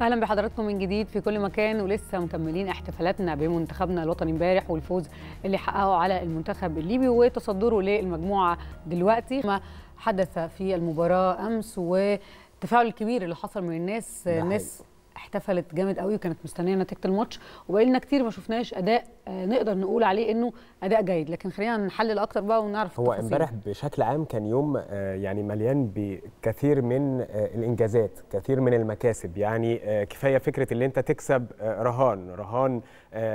اهلا بحضراتكم من جديد في كل مكان ولسه مكملين احتفالاتنا بمنتخبنا الوطني امبارح والفوز اللي حققه على المنتخب الليبي وتصدره للمجموعه دلوقتي ما حدث في المباراه امس والتفاعل الكبير اللي حصل من الناس ناس احتفلت جامد قوي وكانت مستنيه نتيجه الماتش وبقالنا كتير ما شفناش اداء آه، نقدر نقول عليه انه اداء جيد لكن خلينا نحلل اكتر بقى ونعرف هو امبارح بشكل عام كان يوم آه، يعني مليان بكثير من آه، الانجازات كثير من المكاسب يعني كفايه فكره ان انت تكسب رهان رهان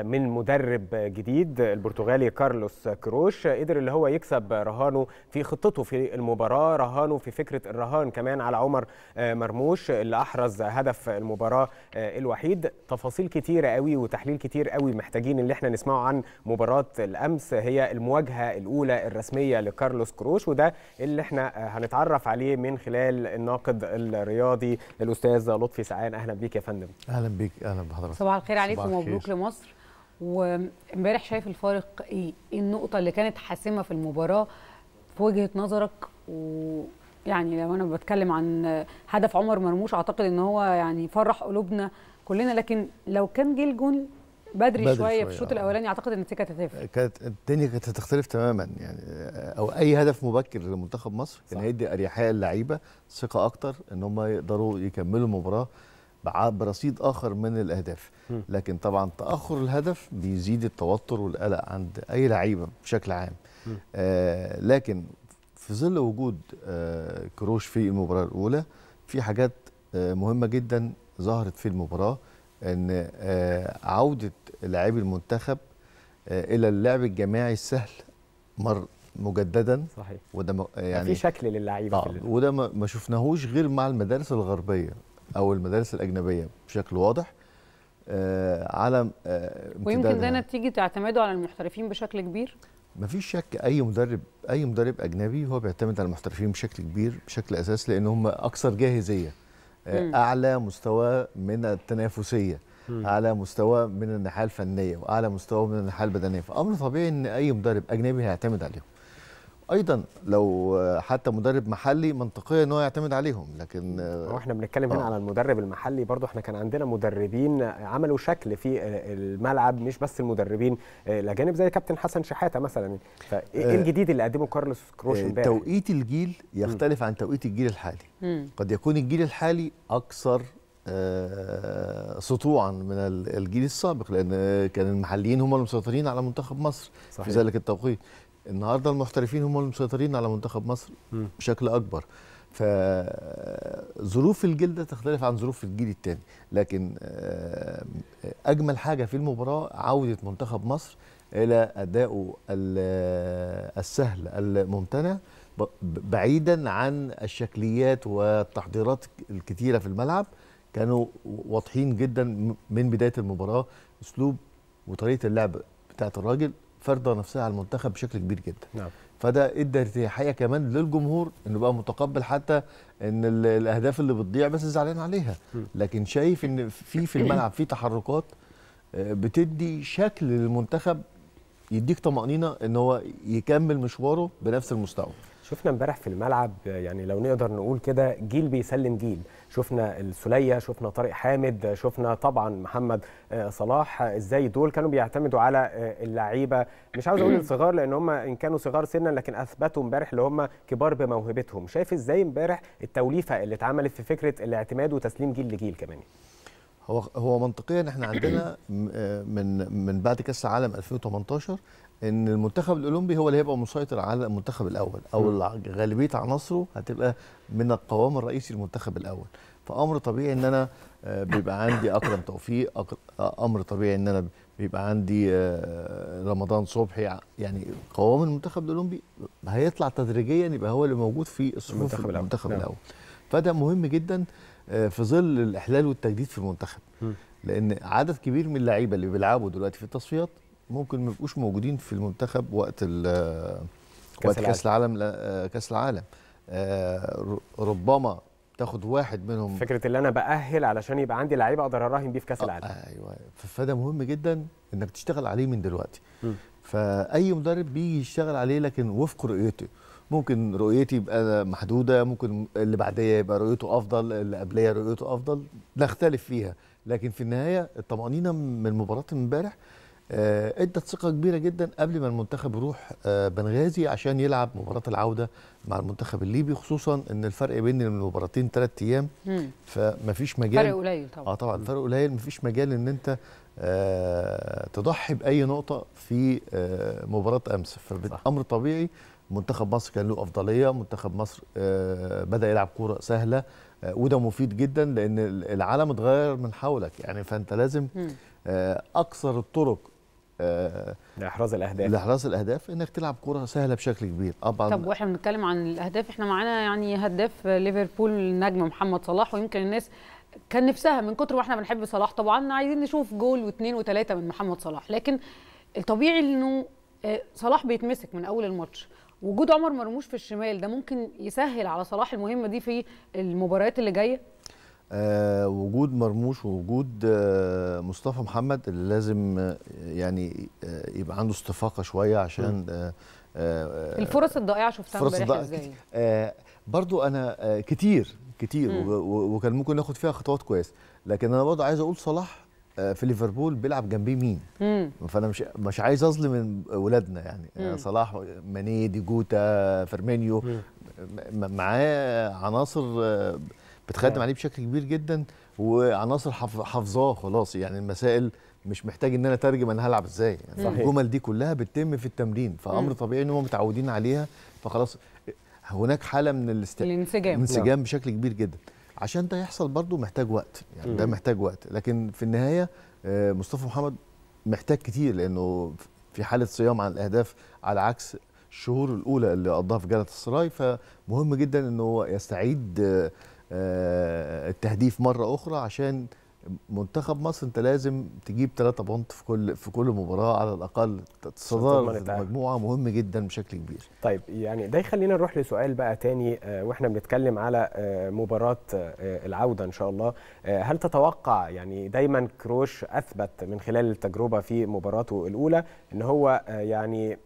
من مدرب جديد البرتغالي كارلوس كروش قدر اللي هو يكسب رهانه في خطته في المباراه رهانه في فكره الرهان كمان على عمر مرموش اللي احرز هدف المباراه آه، الوحيد تفاصيل كتيره قوي وتحليل كتير قوي محتاجين اللي احنا نسمعه عن مباراه الامس هي المواجهه الاولى الرسميه لكارلوس كروش وده اللي احنا آه، هنتعرف عليه من خلال الناقد الرياضي الاستاذ لطفي سعان اهلا بيك يا فندم اهلا بيك اهلا بحضرتك صباح الخير عليكم ومبروك لمصر وامبارح شايف الفارق إيه؟, ايه النقطه اللي كانت حاسمه في المباراه في وجهه نظرك و يعني لو انا بتكلم عن هدف عمر مرموش اعتقد ان هو يعني فرح قلوبنا كلنا لكن لو كان جه الجون بدري, بدري شويه, شوية في الشوط آه. الاولاني اعتقد ان النتيجه كانت هتختلف كانت الدنيا كانت هتختلف تماما يعني آه، او اي هدف مبكر لمنتخب مصر كان هيدي اريحيه للعيبه ثقه اكتر ان هم يقدروا يكملوا المباراه برصيد اخر من الاهداف لكن طبعا تاخر الهدف بيزيد التوتر والقلق عند اي لعيبه بشكل عام آه لكن في ظل وجود آه، كروش في المباراه الاولى في حاجات آه، مهمه جدا ظهرت في المباراه ان آه، عوده لاعبي المنتخب الى اللعب الجماعي السهل مر مجددا صحيح وده يعني في شكل للعيبه آه وده ما شفناهوش غير مع المدارس الغربيه او المدارس الاجنبيه بشكل واضح آه على آه ويمكن ده نتيجه اعتماده على المحترفين بشكل كبير مفيش شك اي مدرب اي مدرب اجنبي هو بيعتمد على المحترفين بشكل كبير بشكل اساسي لان هم اكثر جاهزيه آه، مم. اعلى مستوى من التنافسيه مم. اعلى مستوى من الناحيه الفنيه واعلى مستوى من الناحيه البدنيه فامر طبيعي ان اي مدرب اجنبي هيعتمد عليهم ايضا لو حتى مدرب محلي منطقيه ان هو يعتمد عليهم لكن هو احنا بنتكلم هنا آه. على المدرب المحلي برضو احنا كان عندنا مدربين عملوا شكل في الملعب مش بس المدربين آه، الاجانب زي كابتن حسن شحاته مثلا فايه آه. إيه الجديد اللي قدمه كارلوس كروش آه، امبارح توقيت الجيل يختلف عن توقيت الجيل الحالي قد يكون الجيل الحالي اكثر سطوعا من الجيل السابق لان كان المحليين هم المسيطرين على منتخب مصر صحيح. في ذلك التوقيت النهارده المحترفين هم المسيطرين على منتخب مصر م. بشكل اكبر فظروف الجلده تختلف عن ظروف الجيل الثاني لكن آه، اجمل حاجه في المباراه عوده منتخب مصر الى ادائه آه، السهل الممتنع بعيدا عن الشكليات والتحضيرات الكثيره في الملعب كانوا واضحين جدا من بدايه المباراه اسلوب وطريقه اللعب بتاعت الراجل فرضه نفسها على المنتخب بشكل كبير جدا نعم. فده ادى ارتياحيه كمان للجمهور انه بقى متقبل حتى ان الاهداف اللي بتضيع بس زعلان عليها لكن شايف ان في في الملعب في تحركات آه، بتدي شكل للمنتخب يديك طمانينه ان هو يكمل مشواره بنفس المستوى شفنا امبارح في الملعب يعني لو نقدر نقول كده جيل بيسلم جيل شفنا السليه شفنا طارق حامد شفنا طبعا محمد آه، صلاح ازاي دول كانوا بيعتمدوا على آه، اللعيبه مش عاوز اقول الصغار لان هم ان كانوا صغار سنا لكن اثبتوا امبارح اللي هم كبار بموهبتهم شايف ازاي امبارح التوليفه اللي اتعملت في فكره الاعتماد وتسليم جيل لجيل كمان هو هو منطقيا احنا عندنا آه، من من بعد كاس العالم 2018 ان المنتخب الاولمبي هو اللي هيبقى مسيطر على المنتخب الاول او غالبيه عناصره هتبقى من القوام الرئيسي للمنتخب الاول فامر طبيعي ان انا آه، بيبقى عندي اكرم توفيق آه، امر طبيعي ان انا بيبقى عندي رمضان صبحي يعني قوام المنتخب الاولمبي هيطلع تدريجيا يبقى هو اللي موجود في الصفوف المنتخب, المنتخب الاول, المنتخب نعم. الأول. فده مهم جدا آه، في ظل الاحلال والتجديد في المنتخب لان عدد كبير من اللعيبه اللي بيلعبوا دلوقتي في التصفيات ممكن ما يبقوش موجودين في المنتخب وقت آه، وقت كاس العالم آه، كاس العالم ربما تاخد واحد منهم فكره اللي انا باهل علشان يبقى عندي لعيبه اقدر اراهن بيه في كاس العالم ايوه فده مهم جدا انك تشتغل عليه من دلوقتي م. فاي مدرب بيجي يشتغل عليه لكن وفق رؤيته ممكن رؤيتي يبقى محدوده ممكن اللي بعديه يبقى رؤيته افضل اللي قبليه رؤيته افضل نختلف فيها لكن في النهايه الطمانينه من مباراه امبارح آه، ادت ثقه كبيره جدا قبل ما المنتخب يروح آه، بنغازي عشان يلعب مباراه العوده مع المنتخب الليبي خصوصا ان الفرق بين المباراتين ثلاث ايام فمفيش مجال فرق قليل طبعا اه طبعا فرق قليل مفيش مجال ان انت آه، تضحي باي نقطه في مباراه امس فالامر طبيعي منتخب مصر كان له افضليه منتخب مصر آه، بدا يلعب كوره سهله آه، وده مفيد جدا لان العالم اتغير من حولك يعني فانت لازم آه، اكثر الطرق لاحراز الاهداف لاحراز الاهداف انك تلعب كوره سهله بشكل كبير طبعا طب واحنا بنتكلم عن الاهداف احنا معانا يعني هداف ليفربول النجم محمد صلاح ويمكن الناس كان نفسها من كتر ما احنا بنحب صلاح طبعا عايزين نشوف جول واثنين وثلاثه من محمد صلاح لكن الطبيعي انه صلاح بيتمسك من اول الماتش وجود عمر مرموش في الشمال ده ممكن يسهل على صلاح المهمه دي في المباريات اللي جايه آه وجود مرموش ووجود آه مصطفى محمد اللي لازم آه يعني آه يبقى عنده استفاقه شويه عشان آه آه الفرص الضائعه شفتها الفرص الضائعه ازاي آه برضو انا آه كتير كتير وكان ممكن ناخد فيها خطوات كويس لكن انا برضو عايز اقول صلاح آه، في ليفربول بيلعب جنبي مين فانا مش مش عايز اظلم من ولادنا يعني آه، مم. صلاح ماني دي جوتا فيرمينيو معاه عناصر آه، بتخدم نعم. عليه بشكل كبير جدا وعناصر حافظاه خلاص يعني المسائل مش محتاج ان انا اترجم انا هلعب ازاي يعني الجمل دي كلها بتتم في التمرين فامر طبيعي ان هم متعودين عليها فخلاص هناك حاله من الانسجام الانسجام بشكل كبير جدا عشان ده يحصل برضه محتاج وقت يعني ده محتاج وقت لكن في النهايه آه، مصطفى محمد محتاج كتير لانه في حاله صيام عن الاهداف على عكس الشهور الاولى اللي قضاها في جلاله السراي فمهم جدا انه يستعيد آه، آه، التهديف مره اخرى عشان منتخب مصر انت لازم تجيب 3 بونت في كل في كل مباراه على الاقل الصداره المجموعه مهم جدا بشكل كبير. طيب يعني ده يخلينا نروح لسؤال بقى تاني آه، واحنا بنتكلم على آه، مباراه آه، العوده ان شاء الله هل تتوقع يعني دايما كروش اثبت من خلال التجربه في مباراته الاولى ان هو يعني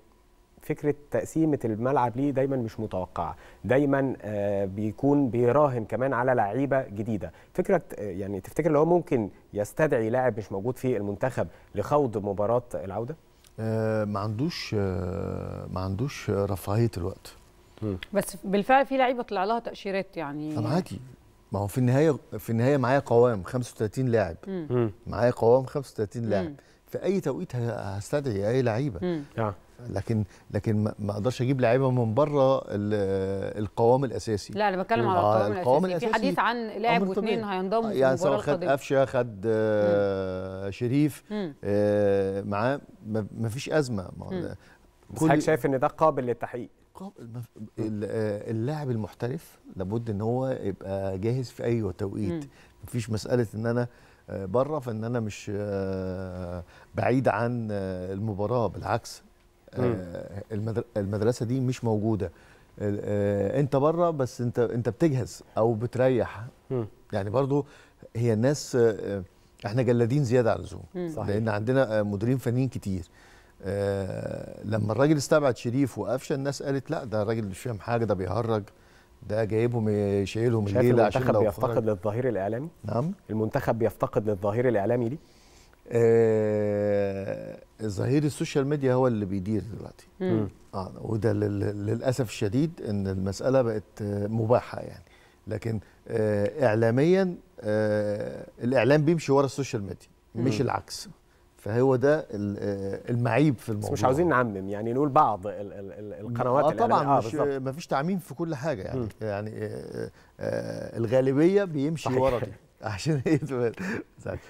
فكره تقسيمه الملعب ليه دايما مش متوقعه دايما آه، بيكون بيراهن كمان على لعيبه جديده فكره آه، يعني تفتكر لو ممكن يستدعي لاعب مش موجود في المنتخب لخوض مباراه العوده آه، ما عندوش ما عندوش رفاهيه الوقت بس بالفعل في لعيبه طلع لها تاشيرات يعني معاكي ما هو في النهايه في النهايه معايا قوام 35 لاعب معايا قوام 35 لاعب في اي توقيت هستدعي اي لعيبه لكن لكن ما اقدرش اجيب لعيبه من بره القوام الاساسي لا انا بتكلم على القوام, القوام الأساسي. الاساسي في حديث عن لاعب واثنين هينضموا يعني سواء خد قفشه خد آه شريف آه معاه ما فيش ازمه بس حضرتك شايف ان ده قابل للتحقيق آه، اللاعب المحترف لابد ان هو يبقى جاهز في اي توقيت مفيش مساله ان انا آه، بره فان انا مش آه، بعيد عن المباراه بالعكس آه، المدرسه دي مش موجوده آه، آه، انت بره بس انت انت بتجهز او بتريح يعني برضو هي الناس احنا جلادين زياده عن اللزوم لان عندنا مديرين فنيين كتير لما الراجل استبعد شريف وقفشه الناس قالت لا ده الراجل مش فاهم حاجه ده بيهرج ده جايبهم شايلهم الليله عشان المنتخب بيفتقد للظهير الاعلامي نعم المنتخب بيفتقد للظهير الاعلامي دي ظهير السوشيال ميديا هو اللي بيدير دلوقتي اه وده للاسف الشديد ان المساله بقت آه، مباحه يعني لكن آه اعلاميا آه الاعلام بيمشي ورا السوشيال ميديا مش العكس فهو ده آه، المعيب في الموضوع بس مش عاوزين نعمم يعني نقول بعض الـ الـ القنوات آه طبعا آه مش مفيش تعميم في كل حاجه يعني م. يعني آه،, آه آه الغالبيه بيمشي ورا دي عشان يثبت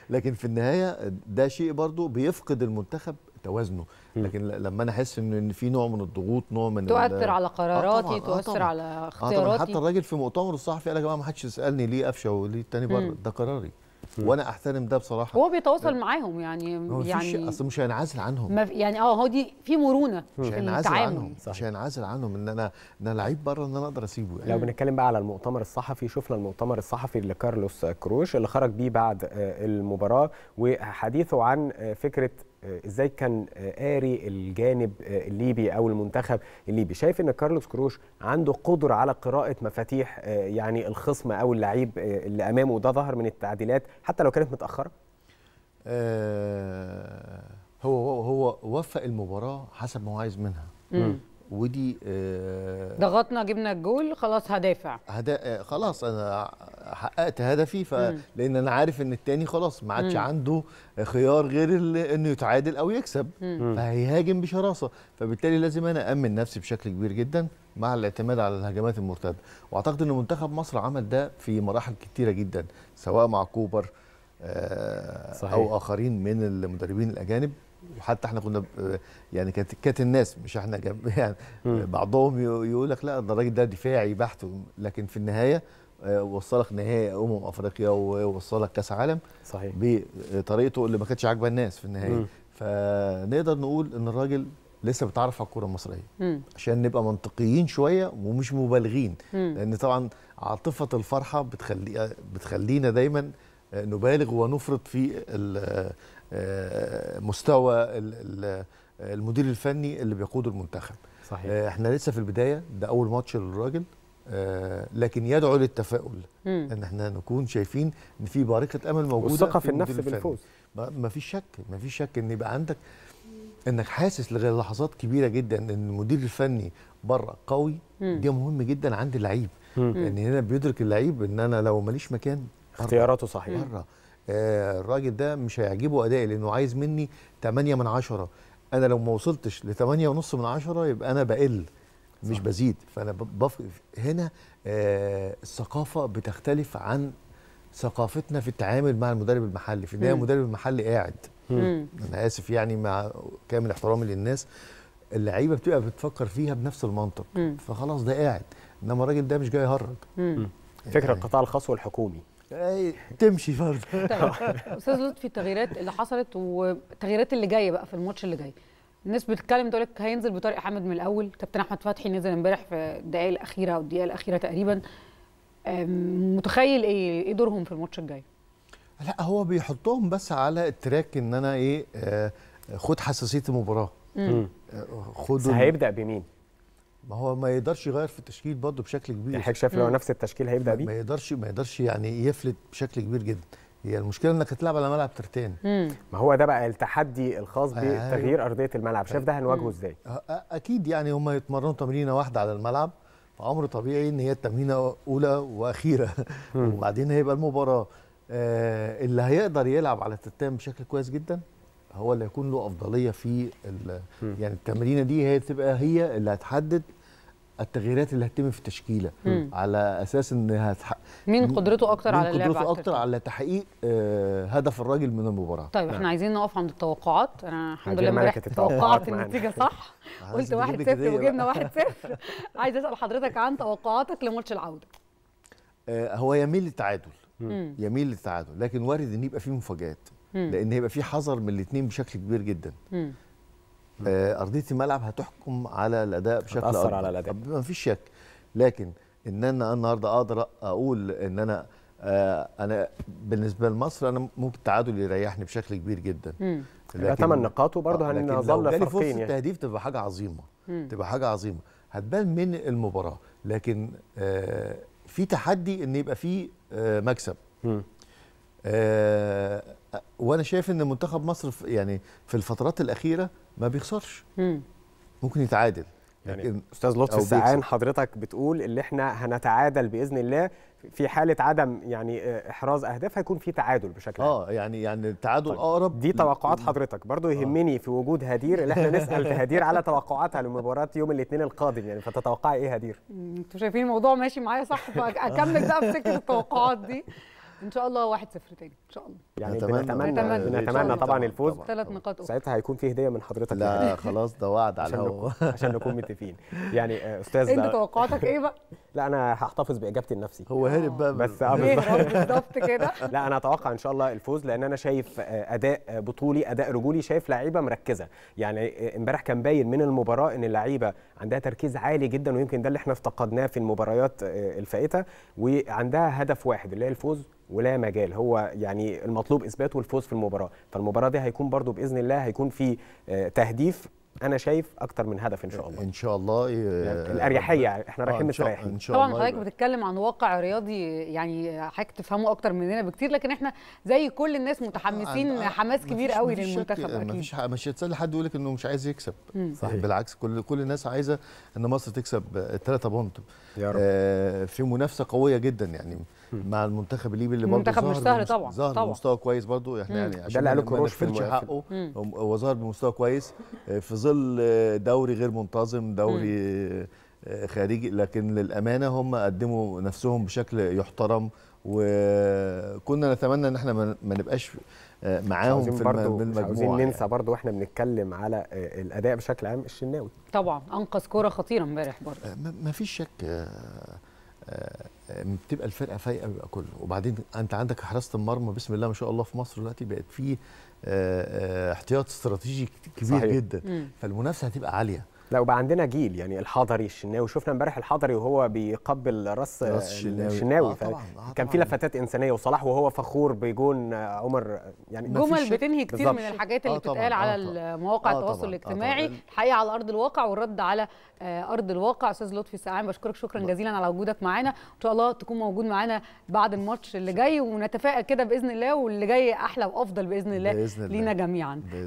لكن في النهايه ده شيء برضو بيفقد المنتخب توازنه لكن لما انا احس ان في نوع من الضغوط نوع من تؤثر على آه، قراراتي آه تؤثر آه على اختياراتي آه حتى الراجل في مؤتمر الصحفي قال يا جماعه ما حدش يسالني ليه قفشه وليه التاني بره ده قراري وانا احترم ده بصراحه هو بيتواصل معاهم يعني يعني اصل مش هينعزل عنهم يعني اه هو دي في مرونه مش هينعزل عنهم صحيح. مش هينعزل عنهم ان انا ان انا لعيب بره ان انا اقدر اسيبه يعني. لو بنتكلم بقى على المؤتمر الصحفي شفنا المؤتمر الصحفي لكارلوس كروش اللي خرج بيه بعد آه، المباراه وحديثه عن آه، فكره آه، ازاي كان قاري آه، الجانب آه، الليبي او المنتخب الليبي شايف ان كارلوس كروش عنده قدره على قراءه مفاتيح يعني الخصم او اللعيب اللي امامه وده ظهر من التعديلات حتى لو كانت متاخره هو هو وفق المباراه حسب ما هو عايز منها ودي آه، ضغطنا جبنا الجول خلاص هدافع هدا آه، خلاص انا حققت هدفي لان انا عارف ان التاني خلاص ما عادش عنده خيار غير انه يتعادل او يكسب مم. فهيهاجم بشراسه فبالتالي لازم انا امن نفسي بشكل كبير جدا مع الاعتماد على الهجمات المرتده واعتقد ان منتخب مصر عمل ده في مراحل كتيره جدا سواء مع كوبر آه صحيح. او اخرين من المدربين الاجانب وحتى احنا كنا يعني كانت كانت الناس مش احنا يعني بعضهم يقول لك لا ده الراجل ده دفاعي بحت لكن في النهايه آه، وصلك نهائي امم افريقيا ووصلك كاس عالم صحيح بطريقته آه، اللي ما كانتش عاجبه الناس في النهايه مم. فنقدر نقول ان الراجل لسه بيتعرف على الكره المصريه مم. عشان نبقى منطقيين شويه ومش مبالغين مم. لان طبعا عاطفه الفرحه بتخلي بتخلينا دايما آه، نبالغ ونفرط في مستوى المدير الفني اللي بيقود المنتخب صحيح. آه، احنا لسه في البدايه ده اول ماتش للراجل آه، لكن يدعو للتفاؤل مم. ان احنا نكون شايفين ان في بارقه امل موجوده والثقه في النفس بالفوز ما فيش شك ما فيش شك ان يبقى عندك انك حاسس لغايه لحظات كبيره جدا ان المدير الفني بره قوي مم. دي مهم جدا عند اللعيب ان هنا بيدرك اللعيب ان انا لو ماليش مكان اختياراته صحيحه بره آه، الراجل ده مش هيعجبه ادائي لانه عايز مني 8 من 10 انا لو ما وصلتش ل 8 ونص من 10 يبقى انا بقل مش صح. بزيد فانا بف... هنا آه الثقافه بتختلف عن ثقافتنا في التعامل مع المدرب المحلي في النهايه المدرب المحلي قاعد مم. انا اسف يعني مع كامل احترامي للناس اللعيبه بتبقى بتفكر فيها بنفس المنطق مم. فخلاص ده قاعد انما الراجل ده مش جاي يهرج فكره فكره يعني القطاع الخاص والحكومي تمشي برضه طيب استاذ لطفي التغييرات اللي حصلت والتغييرات اللي جايه بقى في الماتش اللي جاي الناس بتتكلم تقول لك هينزل بطارق حامد من الاول كابتن احمد فتحي نزل امبارح في الدقائق الاخيره او الدقيقه الاخيره تقريبا متخيل ايه ايه دورهم في الماتش الجاي لا هو بيحطهم بس على التراك ان انا ايه آه، خد حساسيه المباراه آه، خد هيبدا بمين ما هو ما يقدرش يغير في التشكيل برضه بشكل كبير يعني حضرتك شايف لو نفس التشكيل هيبدا بيه ما يقدرش ما يقدرش يعني يفلت بشكل كبير جدا هي المشكله انك هتلعب على ملعب ترتان ما هو ده بقى التحدي الخاص آه، أيوه. بتغيير ارضيه الملعب شايف ده هنواجهه ازاي أه، أه، اكيد يعني هم يتمرنوا تمرينه واحده على الملعب فامر طبيعي ان هي التمرينه اولى واخيره وبعدين هيبقى المباراه اللي هيقدر يلعب على الترتان بشكل كويس جدا هو اللي هيكون له افضليه في يعني التمرينه دي هي تبقى هي اللي هتحدد التغييرات اللي هتتم في التشكيله مم. على اساس ان هتح... مين قدرته اكتر مين على اللعب قدرته اكتر على تحقيق آه هدف الراجل من المباراه طيب احنا نعم. عايزين نقف عند التوقعات انا الحمد لله امبارح توقعت النتيجه صح قلت 1 0 وجبنا 1 0 عايز اسال حضرتك عن توقعاتك لماتش العوده آه هو يميل للتعادل يميل للتعادل لكن وارد ان يبقى فيه مفاجات لان هيبقى فيه حذر من الاثنين بشكل كبير جدا آه ارضيه الملعب هتحكم على الاداء بشكل اكبر على الاداء ما فيش شك لكن ان انا النهارده اقدر اقول ان انا آه انا بالنسبه لمصر انا ممكن التعادل يريحني بشكل كبير جدا لكن ثمان نقاط وبرضه آه، هنظل فرقين فرصه يعني. التهديف تبقى حاجه عظيمه مم. تبقى حاجه عظيمه هتبان من المباراه لكن آه في تحدي ان يبقى في آه، مكسب آه وانا شايف ان منتخب مصر في يعني في الفترات الاخيره ما بيخسرش ممكن يتعادل يعني استاذ لطفي السعان حضرتك بتقول اللي احنا هنتعادل باذن الله في حاله عدم يعني آه، احراز اهداف هيكون في تعادل بشكل اه يعني يعني التعادل طيب. اقرب دي توقعات حضرتك برضو آه. يهمني آه. في وجود هدير اللي احنا نسال في هدير على توقعاتها لمباراه يوم الاثنين القادم يعني فتتوقعي ايه هدير انتوا شايفين الموضوع ماشي معايا صح فاكمل بقى في سكه التوقعات دي ان شاء الله 1-0 تاني ان شاء الله يعني بنتمنى بنتمنى طبعا الفوز ثلاث نقاط ساعتها هيكون في هديه من حضرتك لا خلاص ده وعد على الهوا عشان نكون متفقين يعني آه، استاذ انت توقعاتك ايه بقى؟ لا انا هحتفظ باجابتي النفسي هو هرب بقى بس آه، إيه، آه، بالظبط كده لا انا اتوقع ان شاء الله الفوز لان انا شايف اداء بطولي اداء رجولي شايف لعيبه مركزه يعني امبارح كان باين من المباراه ان اللعيبه عندها تركيز عالي جدا ويمكن ده اللي احنا افتقدناه في المباريات الفائته وعندها هدف واحد اللي هي الفوز ولا مجال هو يعني المطلوب اثباته الفوز في المباراه فالمباراه دي هيكون برضو باذن الله هيكون في آه، تهديف انا شايف اكتر من هدف ان شاء الله ان شاء الله آه، يعني الاريحيه يعني احنا رايحين آه، مستريحين طبعا حضرتك بتتكلم عن واقع رياضي يعني حضرتك تفهمه اكتر مننا بكتير لكن احنا زي كل الناس متحمسين حماس كبير قوي للمنتخب اكيد مفيش مش هتسال حد يقول لك انه مش عايز يكسب صحيح بالعكس كل كل الناس عايزه ان مصر تكسب 3 بونت يا رب آه في منافسه قويه جدا يعني مع المنتخب الليبي اللي برضه المنتخب مش سهل طبعا ظهر طبعا. بمستوى كويس برضه احنا يعني, يعني عشان قاله ما في حقه هو ظهر بمستوى كويس آه، في ظل آه، دوري غير منتظم دوري آه، خارجي لكن للامانه هم قدموا نفسهم بشكل يحترم وكنا نتمنى ان احنا ما نبقاش معاهم في برضو المجموعه عاوزين يعني. ننسى يعني. برضو واحنا بنتكلم على الاداء بشكل عام الشناوي طبعا انقذ كوره خطيره امبارح برضه ما فيش شك آه، آه، بتبقى الفرقه فايقه بيبقى كله وبعدين انت عندك حراسه المرمى بسم الله ما شاء الله في مصر دلوقتي بقت فيه آه، احتياط استراتيجي كبير صحيح. جدا مم. فالمنافسه هتبقى عاليه لا وبقى عندنا جيل يعني الحضري الشناوي شفنا امبارح الحضري وهو بيقبل راس الشناوي آه آه كان في لفتات انسانيه وصلاح وهو فخور بجون عمر يعني جمل بتنهي كتير بالزبط. من الحاجات اللي آه بتتقال على مواقع آه, آه التواصل آه الاجتماعي آه الحقيقه على ارض الواقع والرد على آه ارض الواقع استاذ لطفي ساعان بشكرك شكرا جزيلا على وجودك معانا ان شاء الله تكون موجود معانا بعد الماتش اللي جاي ونتفائل كده باذن الله واللي جاي احلى وافضل باذن الله, بإذن الله. لينا جميعا بإذن